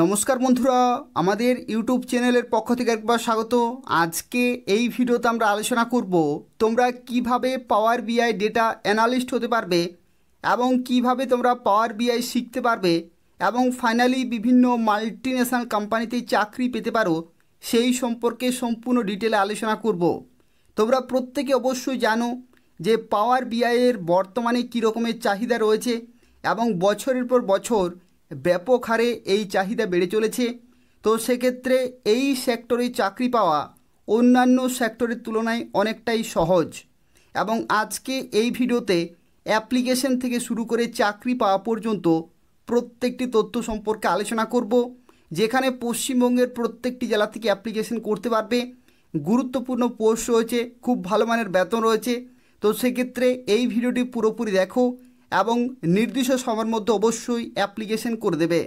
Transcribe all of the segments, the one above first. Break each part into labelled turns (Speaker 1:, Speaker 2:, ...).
Speaker 1: নমস্কার বন্ধুরা আমাদের ইউটিউব চ্যানেলের পক্ষ থেকে একবার স্বাগত আজকে এই ভিডিওতে আমরা আলোচনা করব তোমরা কিভাবে পাওয়ার বিআই ডেটা অ্যানালিস্ট হতে পারবে এবং কিভাবে তোমরা পাওয়ার বিআই শিখতে পারবে এবং ফাইনালি বিভিন্ন মাল্টি ন্যাশনাল কোম্পানিতে চাকরি পেতে পারো সেই সম্পর্কে সম্পূর্ণ ডিটেলে আলোচনা করব তোমরা প্রত্যেকে অবশ্যই জানো যে পাওয়ার বিআইয়ের বর্তমানে কী রকমের চাহিদা রয়েছে এবং বছরের পর বছর ব্যাপক হারে এই চাহিদা বেড়ে চলেছে তো সেক্ষেত্রে এই সেক্টরে চাকরি পাওয়া অন্যান্য সেক্টরের তুলনায় অনেকটাই সহজ এবং আজকে এই ভিডিওতে অ্যাপ্লিকেশন থেকে শুরু করে চাকরি পাওয়া পর্যন্ত প্রত্যেকটি তথ্য সম্পর্কে আলোচনা করব যেখানে পশ্চিমবঙ্গের প্রত্যেকটি জেলা থেকে অ্যাপ্লিকেশন করতে পারবে গুরুত্বপূর্ণ পোস্ট রয়েছে খুব ভালো মানের বেতন রয়েছে তো সেক্ষেত্রে এই ভিডিওটি পুরোপুরি দেখো এবং নির্দিষ্ট সময়ের মধ্যে অবশ্যই অ্যাপ্লিকেশন করে দেবে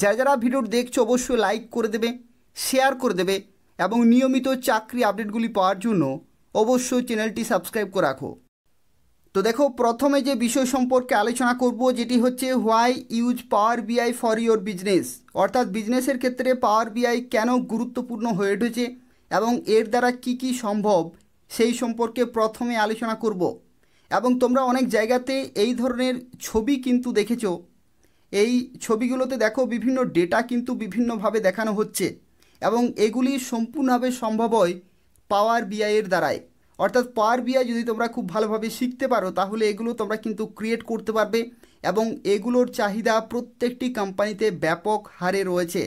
Speaker 1: যারা যারা ভিডিওটি দেখছো অবশ্যই লাইক করে দেবে শেয়ার করে দেবে এবং নিয়মিত চাকরি আপডেটগুলি পাওয়ার জন্য অবশ্যই চ্যানেলটি সাবস্ক্রাইব করে রাখো তো দেখো প্রথমে যে বিষয় সম্পর্কে আলোচনা করব যেটি হচ্ছে হোয়াই ইউজ পাওয়ার বিআই ফর ইওর বিজনেস অর্থাৎ বিজনেসের ক্ষেত্রে পাওয়ার বিআই কেন গুরুত্বপূর্ণ হয়ে উঠেছে এবং এর দ্বারা কি কি সম্ভব সেই সম্পর্কে প্রথমে আলোচনা করব এবং তোমরা অনেক জায়গাতে এই ধরনের ছবি কিন্তু দেখেছো এই ছবিগুলোতে দেখো বিভিন্ন ডেটা কিন্তু বিভিন্নভাবে দেখানো হচ্ছে এবং এগুলি সম্পূর্ণভাবে সম্ভব হয় পাওয়ার বিআইয়ের দ্বারায় অর্থাৎ পাওয়ার বিআই যদি তোমরা খুব ভালোভাবে শিখতে পারো তাহলে এগুলো তোমরা কিন্তু ক্রিয়েট করতে পারবে এবং এগুলোর চাহিদা প্রত্যেকটি কোম্পানিতে ব্যাপক হারে রয়েছে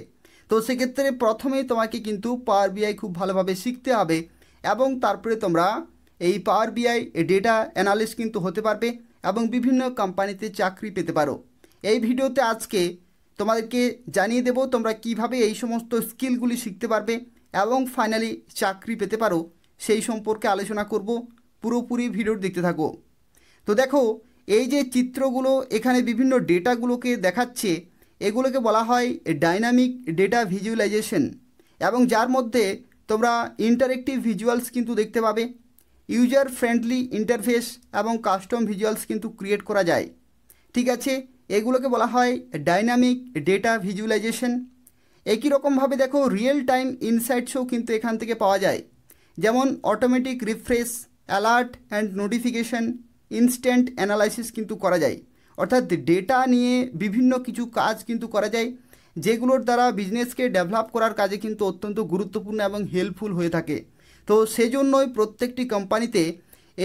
Speaker 1: তো সেক্ষেত্রে প্রথমেই তোমাকে কিন্তু পাওয়ার বিআই খুব ভালোভাবে শিখতে হবে এবং তারপরে তোমরা এই পাওয়ার বিআই ডেটা অ্যানালিস্ট কিন্তু হতে পারবে এবং বিভিন্ন কোম্পানিতে চাকরি পেতে পারো এই ভিডিওতে আজকে তোমাদেরকে জানিয়ে দেব তোমরা কিভাবে এই সমস্ত স্কিলগুলি শিখতে পারবে এবং ফাইনালি চাকরি পেতে পারো সেই সম্পর্কে আলোচনা করব পুরোপুরি ভিডিওর দেখতে থাকো তো দেখো এই যে চিত্রগুলো এখানে বিভিন্ন ডেটাগুলোকে দেখাচ্ছে এগুলোকে বলা হয় ডাইনামিক ডেটা ভিজুয়ালাইজেশন এবং যার মধ্যে তোমরা ইন্টারেক্টিভ ভিজুয়ালস কিন্তু দেখতে পাবে ইউজার ফ্রেন্ডলি ইন্টারফেস এবং কাস্টম ভিজুয়ালস কিন্তু ক্রিয়েট করা যায় ঠিক আছে এগুলোকে বলা হয় ডাইনামিক ডেটা ভিজুয়ালাইজেশন একই রকমভাবে দেখো রিয়েল টাইম ইনসাইটসও কিন্তু এখান থেকে পাওয়া যায় যেমন automatic refresh alert and notification instant analysis কিন্তু করা যায় অর্থাৎ ডেটা নিয়ে বিভিন্ন কিছু কাজ কিন্তু করা যায় যেগুলোর দ্বারা বিজনেসকে ডেভেলপ করার কাজে কিন্তু অত্যন্ত গুরুত্বপূর্ণ এবং হেল্পফুল হয়ে থাকে তো সেজন্যই প্রত্যেকটি কোম্পানিতে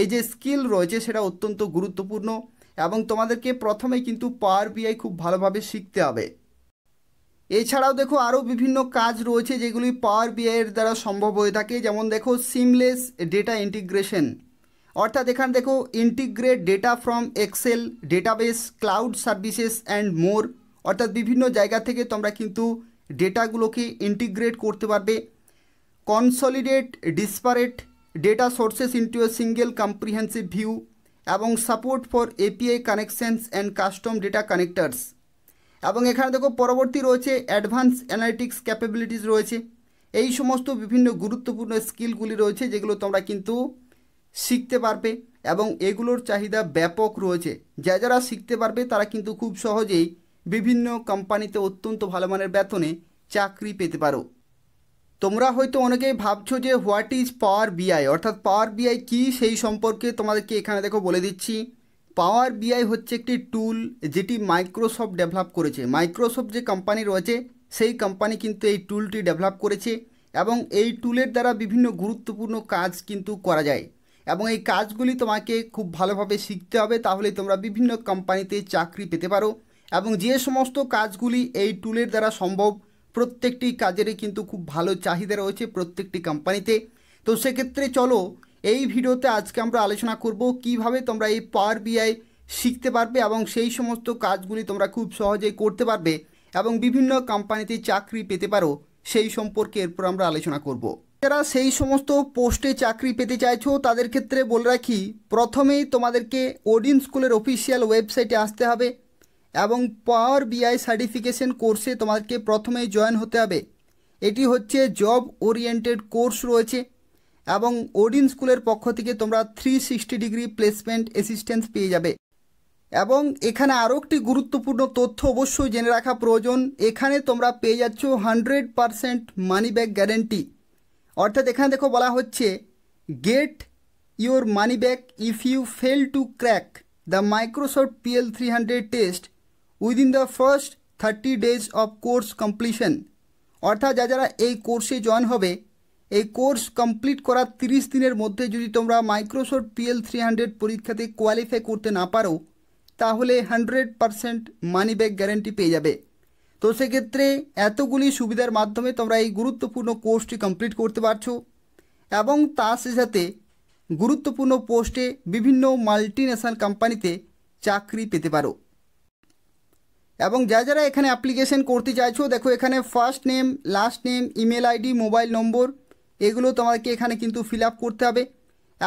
Speaker 1: এই যে স্কিল রয়েছে সেটা অত্যন্ত গুরুত্বপূর্ণ এবং তোমাদেরকে প্রথমে কিন্তু পাওয়ার বিআই খুব ভালোভাবে শিখতে হবে এছাড়াও দেখো আরও বিভিন্ন কাজ রয়েছে যেগুলি পাওয়ার বিআইয়ের দ্বারা সম্ভব হয়ে থাকে যেমন দেখো সিমলেস ডেটা ইন্টিগ্রেশন অর্থাৎ এখানে দেখো integrate data from Excel database cloud services and more অর্থাৎ বিভিন্ন জায়গা থেকে তোমরা কিন্তু ডেটাগুলোকে ইন্টিগ্রেট করতে পারবে consolidate disparate data sources into a single comprehensive view এবং support for API connections and custom data connectors এবং এখানে দেখো পরবর্তী রয়েছে অ্যাডভান্স অ্যানালিটিক্স ক্যাপাবিলিটিস রয়েছে এই সমস্ত বিভিন্ন গুরুত্বপূর্ণ স্কিলগুলি রয়েছে যেগুলো তোমরা কিন্তু শিখতে পারবে এবং এগুলোর চাহিদা ব্যাপক রয়েছে যা যারা শিখতে পারবে তারা কিন্তু খুব সহজেই বিভিন্ন কোম্পানিতে অত্যন্ত ভালো মানের বেতনে চাকরি পেতে পারো তোমরা হয়তো অনেকেই ভাবছো যে হোয়াট ইজ পাওয়ার বিআই অর্থাৎ পাওয়ার বিআই কি সেই সম্পর্কে তোমাদেরকে এখানে দেখো বলে দিচ্ছি পাওয়ার বিআই হচ্ছে একটি টুল যেটি মাইক্রোসফট ডেভেলপ করেছে মাইক্রোসফট যে কোম্পানি রয়েছে সেই কোম্পানি কিন্তু এই টুলটি ডেভেলপ করেছে এবং এই টুলের দ্বারা বিভিন্ন গুরুত্বপূর্ণ কাজ কিন্তু করা যায় এবং এই কাজগুলি তোমাকে খুব ভালোভাবে শিখতে হবে তাহলে তোমরা বিভিন্ন কোম্পানিতে চাকরি পেতে পারো এবং যে সমস্ত কাজগুলি এই টুলের দ্বারা সম্ভব প্রত্যেকটি কাজেরই কিন্তু খুব ভালো চাহিদা রয়েছে প্রত্যেকটি কোম্পানিতে তো সেক্ষেত্রে চলো এই ভিডিওতে আজকে আমরা আলোচনা করব কিভাবে তোমরা এই পাওয়ার বিআই শিখতে পারবে এবং সেই সমস্ত কাজগুলি তোমরা খুব সহজেই করতে পারবে এবং বিভিন্ন কোম্পানিতে চাকরি পেতে পারো সেই সম্পর্কে এরপর আমরা আলোচনা করব যারা সেই সমস্ত পোস্টে চাকরি পেতে চাইছো তাদের ক্ষেত্রে বলে রাখি প্রথমেই তোমাদেরকে ওডিন স্কুলের অফিসিয়াল ওয়েবসাইটে আসতে হবে এবং পাওয়ার বিআই সার্টিফিকেশন কোর্সে তোমাকে প্রথমেই জয়েন হতে হবে এটি হচ্ছে জব ওরিয়েন্টেড কোর্স রয়েছে এবং ওডিন স্কুলের পক্ষ থেকে তোমরা three sixty degree placement assistance পেয়ে যাবে এবং এখানে আরও একটি গুরুত্বপূর্ণ তথ্য অবশ্যই জেনে রাখা প্রয়োজন এখানে তোমরা পেয়ে যাচ্ছ hundred percent money back guarantee অর্থাৎ এখানে দেখো বলা হচ্ছে get your money back if you fail to crack the Microsoft PL three hundred test within the first thirty days of course completion অর্থাৎ যা যারা এই কোর্সে জয়েন হবে এই কোর্স কমপ্লিট করার তিরিশ দিনের মধ্যে যদি তোমরা মাইক্রোসফট পিএল থ্রি হান্ড্রেড পরীক্ষাতে কোয়ালিফাই করতে না পারো তাহলে hundred percent money back guarantee পেয়ে যাবে তো সেক্ষেত্রে এতগুলি সুবিধার মাধ্যমে তোমরা এই গুরুত্বপূর্ণ কোর্সটি কমপ্লিট করতে পারছো এবং তার সাথে গুরুত্বপূর্ণ পোস্টে বিভিন্ন মাল্টি ন্যাশনাল কোম্পানিতে চাকরি পেতে পারো এবং যা যারা এখানে অ্যাপ্লিকেশন করতে চাইছো দেখো এখানে first name last name email ID mobile number এগুলো তোমাকে এখানে কিন্তু ফিল করতে হবে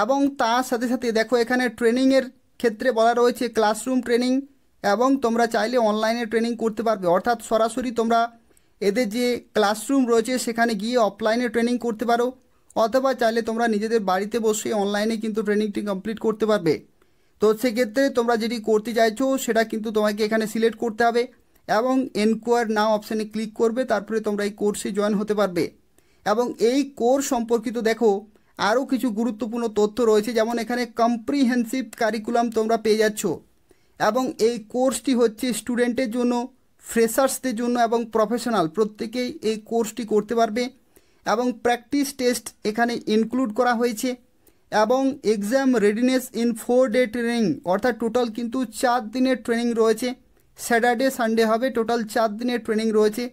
Speaker 1: এবং তার সাথে সাথে দেখো এখানে ট্রেনিংয়ের ক্ষেত্রে বলা রয়েছে ক্লাসরুম ট্রেনিং এবং তোমরা চাইলে অনলাইনে ট্রেনিং করতে পারবে অর্থাৎ সরাসরি তোমরা এদের যে ক্লাসরুম রয়েছে সেখানে গিয়ে অফলাইনে ট্রেনিং করতে পারো অথবা চাইলে তোমরা নিজেদের বাড়িতে বসে অনলাইনে কিন্তু ট্রেনিংটি কমপ্লিট করতে পারবে তো সেক্ষেত্রে তোমরা যেটি করতে চাইছো সেটা কিন্তু তোমাকে এখানে সিলেক্ট করতে হবে এবং এনকোয়ার নাও অপশানে ক্লিক করবে তারপরে তোমরা এই কোর্সে জয়েন হতে পারবে এবং এই কোর্স সম্পর্কিত দেখো আরও কিছু গুরুত্বপূর্ণ তথ্য রয়েছে যেমন এখানে কম্প্রিহেন্সিভ কারিকুলাম তোমরা পেয়ে যাচ্ছ এবং এই কোর্সটি হচ্ছে স্টুডেন্টের জন্য ফ্রেশার্সদের জন্য এবং প্রফেশনাল প্রত্যেকেই এই কোর্সটি করতে পারবে এবং প্র্যাকটিস টেস্ট এখানে ইনক্লুড করা হয়েছে এবং exam readiness in four day training অর্থাৎ টোটাল কিন্তু চার দিনের ট্রেনিং রয়েছে স্যাটারডে সানডে হবে টোটাল চার দিনের ট্রেনিং রয়েছে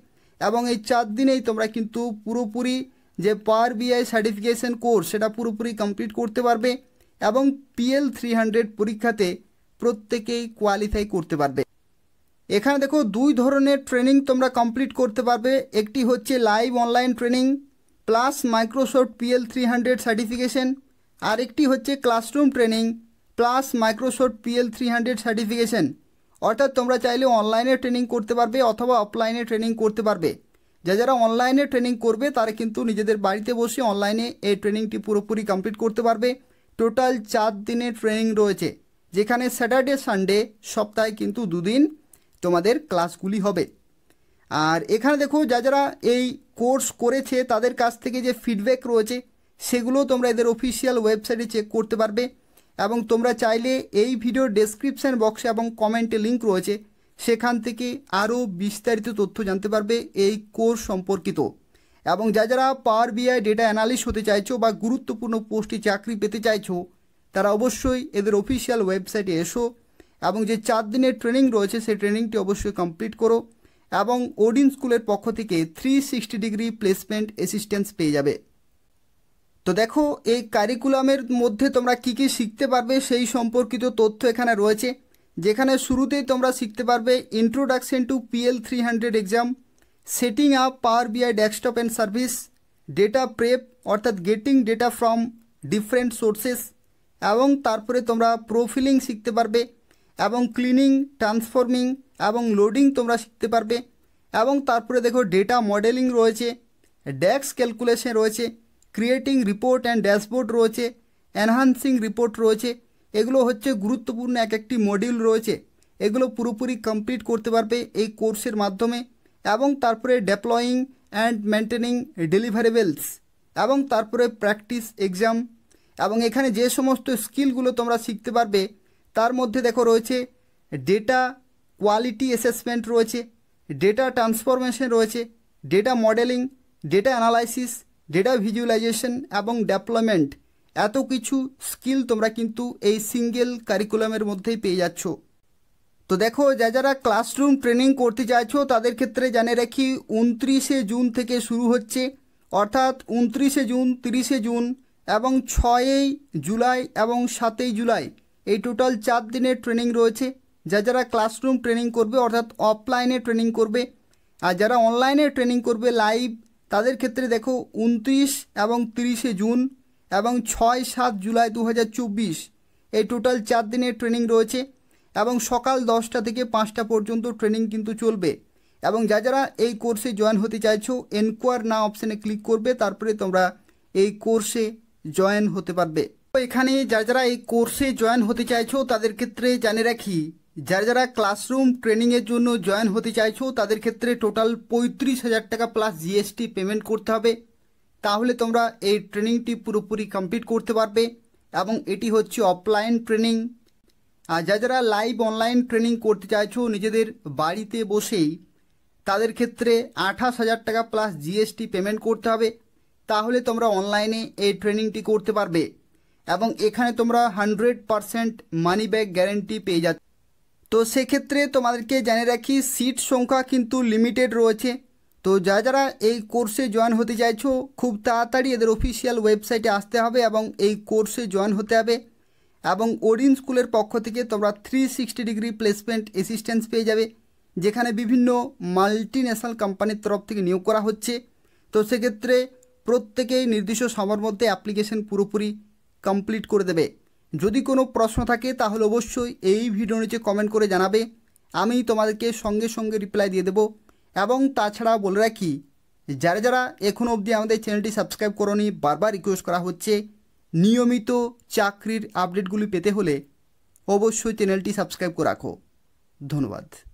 Speaker 1: এবং এই চার দিনেই তোমরা কিন্তু পুরোপুরি যে পার বিআই সার্টিফিকেশন কোর্স সেটা পুরোপুরি কমপ্লিট করতে পারবে এবং পিএল থ্রি হান্ড্রেড পরীক্ষাতে প্রত্যেকেই কোয়ালিফাই করতে পারবে এখানে দেখো দুই ধরনের ট্রেনিং তোমরা কমপ্লিট করতে পারবে একটি হচ্ছে live online training plus Microsoft PL three hundred certification আরেকটি হচ্ছে classroom training plus Microsoft PL three hundred certification অর্থাৎ তোমরা চাইলে অনলাইনে ট্রেনিং করতে পারবে অথবা অফলাইনে ট্রেনিং করতে পারবে যা যারা অনলাইনে ট্রেনিং করবে তারা কিন্তু নিজেদের বাড়িতে বসে অনলাইনে এই ট্রেনিংটি পুরোপুরি কমপ্লিট করতে পারবে টোটাল চার দিনের ট্রেনিং রয়েছে যেখানে স্যাটারডে সানডে সপ্তাহে কিন্তু দুদিন তোমাদের ক্লাসগুলি হবে আর এখানে দেখো যা যারা এই কোর্স করেছে তাদের কাছ থেকে যে ফিডব্যাক রয়েছে সেগুলোও তোমরা এদের অফিসিয়াল ওয়েবসাইটে চেক করতে পারবে এবং তোমরা চাইলে এই ভিডিও ডেসক্রিপশান বক্সে এবং কমেন্টে লিঙ্ক রয়েছে সেখান থেকে আরও বিস্তারিত তথ্য জানতে পারবে এই কোর্স সম্পর্কিত এবং যা যারা পাওয়ার বিআই ডেটা অ্যানালিস্ট হতে চাইছো বা গুরুত্বপূর্ণ পোস্টে চাকরি পেতে চাইছো তারা অবশ্যই এদের অফিসিয়াল ওয়েবসাইটে এসো এবং যে চার দিনের ট্রেনিং রয়েছে সেই ট্রেনিংটি অবশ্যই কমপ্লিট করো এবং ওডিন স্কুলের পক্ষ থেকে three sixty degree placement assistance পেয়ে যাবে তো দেখো এই কারিকুলামের মধ্যে তোমরা কি কি শিখতে পারবে সেই সম্পর্কিত তথ্য এখানে রয়েছে যেখানে শুরুতেই তোমরা শিখতে পারবে introduction to PL three hundred exam setting up Power BI desktop and service data prep অর্থাৎ getting data from different sources এবং তারপরে তোমরা প্রোফিলিং শিখতে পারবে এবং ক্লিনিং ট্রান্সফর্মিং এবং লোডিং তোমরা শিখতে পারবে এবং তারপরে দেখো ডেটা মডেলিং রয়েছে ড্যাক্স ক্যালকুলেশন রয়েছে ক্রিয়েটিং রিপোর্ট অ্যান্ড ড্যাশবোর্ড রয়েছে এনহান্সিং রিপোর্ট রয়েছে এগুলো হচ্ছে গুরুত্বপূর্ণ এক একটি মডিউল রয়েছে এগুলো পুরোপুরি কমপ্লিট করতে পারবে এই কোর্সের মাধ্যমে এবং তারপরে ডেপ্লয়িং অ্যান্ড মেনটেনিং ডেলিভারেবেলস এবং তারপরে প্র্যাকটিস এক্সাম এবং এখানে যে সমস্ত স্কিলগুলো তোমরা শিখতে পারবে তার মধ্যে দেখো রয়েছে ডেটা কোয়ালিটি অ্যাসেসমেন্ট রয়েছে ডেটা ট্রান্সফরমেশন রয়েছে data modelling data analysis data visualisation এবং ডেভেলপমেন্ট এত কিছু স্কিল তোমরা কিন্তু এই সিঙ্গেল কারিকুলামের মধ্যেই পেয়ে যাচ্ছ তো দেখো যা যারা ক্লাসরুম ট্রেনিং করতে চাইছো তাদের ক্ষেত্রে জানে রাখি উনত্রিশে জুন থেকে শুরু হচ্ছে অর্থাৎ উনত্রিশে জুন তিরিশে জুন এবং ছয়ই জুলাই এবং সাতই জুলাই এই টোটাল চার দিনের ট্রেনিং রয়েছে যা যারা ক্লাসরুম ট্রেনিং করবে অর্থাৎ অফলাইনে ট্রেনিং করবে আর যারা অনলাইনে ট্রেনিং করবে লাইভ তাদের ক্ষেত্রে দেখো উনত্রিশ এবং তিরিশে জুন এবং ছয় সাত জুলাই দু এই টোটাল চার দিনের ট্রেনিং রয়েছে এবং সকাল দশটা থেকে পাঁচটা পর্যন্ত ট্রেনিং কিন্তু চলবে এবং যা যারা এই কোর্সে জয়েন হতে চাইছো এনকোয়ার না অপশানে ক্লিক করবে তারপরে তোমরা এই কোর্সে জয়েন হতে পারবে তো এখানে যা যারা এই কোর্সে জয়েন হতে চাইছো তাদের ক্ষেত্রে জানে রাখি যারা যারা ক্লাসরুম ট্রেনিংয়ের জন্য জয়েন হতে চাইছো তাদের ক্ষেত্রে টোটাল পঁয়ত্রিশ হাজার টাকা প্লাস জিএসটি পেমেন্ট করতে হবে তাহলে তোমরা এই ট্রেনিংটি পুরোপুরি কমপ্লিট করতে পারবে এবং এটি হচ্ছে অফলাইন ট্রেনিং আর যা যারা লাইভ অনলাইন ট্রেনিং করতে চাইছো নিজেদের বাড়িতে বসেই তাদের ক্ষেত্রে আঠাশ হাজার টাকা প্লাস জিএসটি পেমেন্ট করতে হবে তাহলে তোমরা অনলাইনে এই ট্রেনিংটি করতে পারবে এবং এখানে তোমরা hundred percent money back guarantee পেয়ে যাচ্ছে তো সেক্ষেত্রে তোমাদেরকে জানিয়ে রাখি সিট সংখ্যা কিন্তু লিমিটেড রয়েছে তো যা যারা এই কোর্সে জয়েন হতে চাইছো খুব তাড়াতাড়ি এদের অফিসিয়াল ওয়েবসাইটে আসতে হবে এবং এই কোর্সে জয়েন হতে হবে এবং ওরিন স্কুলের পক্ষ থেকে তোমরা three sixty degree placement assistance পেয়ে যাবে যেখানে বিভিন্ন মাল্টি ন্যাশনাল কোম্পানির তরফ থেকে নিয়োগ করা হচ্ছে তো সেক্ষেত্রে প্রত্যেকেই নির্দিষ্ট সময়ের মধ্যে অ্যাপ্লিকেশন পুরোপুরি কমপ্লিট করে দেবে যদি কোনো প্রশ্ন থাকে তাহলে অবশ্যই এই ভিডিও নিচে কমেন্ট করে জানাবে আমি তোমাদেরকে সঙ্গে সঙ্গে রিপ্লাই দিয়ে দেব এবং তাছাড়া বলে রাখি যারা যারা এখনও অবধি আমাদের চ্যানেলটি সাবস্ক্রাইব করনি বারবার রিকোয়েস্ট করা হচ্ছে নিয়মিত চাকরির আপডেটগুলি পেতে হলে অবশ্যই চ্যানেলটি সাবস্ক্রাইব করে রাখো ধন্যবাদ